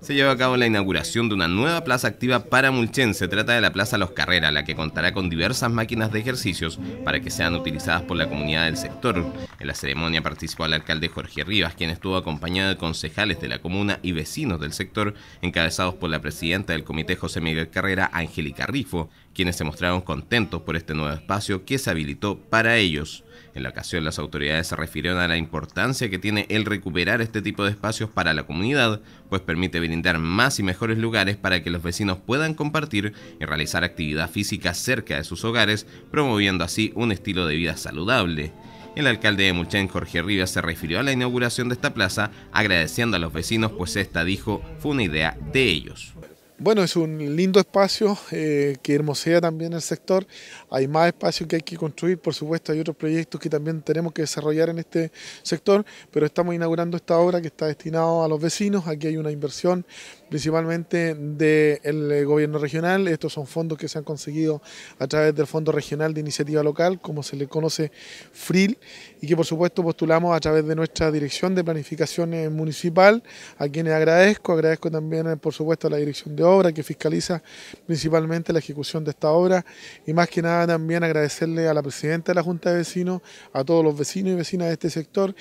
Se lleva a cabo la inauguración de una nueva plaza activa para Mulchen. Se trata de la Plaza Los Carreras, la que contará con diversas máquinas de ejercicios para que sean utilizadas por la comunidad del sector. En la ceremonia participó el alcalde Jorge Rivas, quien estuvo acompañado de concejales de la comuna y vecinos del sector, encabezados por la presidenta del comité José Miguel Carrera, Angélica Rifo, quienes se mostraron contentos por este nuevo espacio que se habilitó para ellos. En la ocasión las autoridades se refirieron a la importancia que tiene el recuperar este tipo de espacios para la comunidad, pues permite brindar más y mejores lugares para que los vecinos puedan compartir y realizar actividad física cerca de sus hogares, promoviendo así un estilo de vida saludable. El alcalde de Mulchen, Jorge Rivas, se refirió a la inauguración de esta plaza agradeciendo a los vecinos, pues esta, dijo, fue una idea de ellos. Bueno, es un lindo espacio eh, que hermosea también el sector. Hay más espacio que hay que construir, por supuesto, hay otros proyectos que también tenemos que desarrollar en este sector, pero estamos inaugurando esta obra que está destinada a los vecinos. Aquí hay una inversión principalmente del eh, gobierno regional. Estos son fondos que se han conseguido a través del Fondo Regional de Iniciativa Local, como se le conoce FRIL, y que por supuesto postulamos a través de nuestra Dirección de Planificación Municipal, a quienes agradezco. Agradezco también, eh, por supuesto, a la Dirección de Obras... que fiscaliza principalmente la ejecución de esta obra, y más que nada también agradecerle a la Presidenta de la Junta de Vecinos, a todos los vecinos y vecinas de este sector,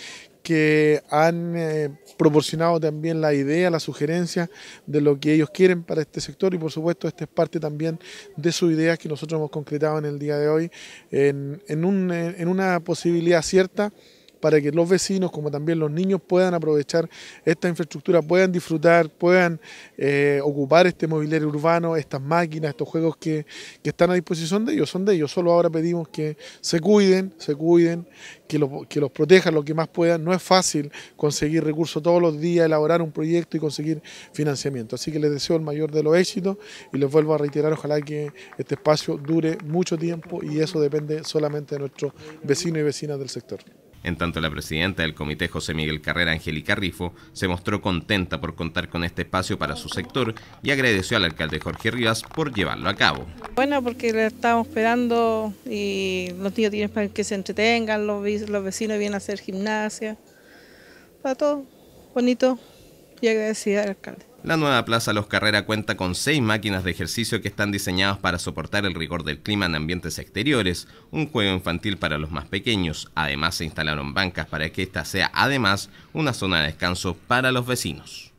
que han eh, proporcionado también la idea, la sugerencia de lo que ellos quieren para este sector y por supuesto esta es parte también de sus ideas que nosotros hemos concretado en el día de hoy en, en eh, una posibilidad cierta para que los vecinos, como también los niños, puedan aprovechar esta infraestructura, puedan disfrutar, puedan eh, ocupar este mobiliario urbano, estas máquinas, estos juegos que, están a disposición de ellos, son de ellos. Solo ahora pedimos que se cuiden, se cuiden, que los protejan lo que más puedan. No es fácil conseguir recursos todos los días, elaborar un proyecto y conseguir financiamiento. Así que les deseo el mayor de los éxitos y les vuelvo a reiterar, ojalá que este espacio dure mucho tiempo y eso depende solamente de nuestros vecinos y vecinas del sector. En tanto, la presidenta del comité José Miguel Carrera, Angélica Rifo, se mostró contenta por contar con este espacio para su sector y agradeció al alcalde Jorge Rivas por llevarlo a cabo. Bueno, porque le estamos esperando y los niños tienen para que se entretengan, los, los vecinos vienen a hacer gimnasia, para todo bonito y agradecida al alcalde. La nueva Plaza Los Carrera cuenta con seis máquinas de ejercicio que están diseñadas para soportar el rigor del clima en ambientes exteriores, un juego infantil para los más pequeños. Además se instalaron bancas para que esta sea además una zona de descanso para los vecinos.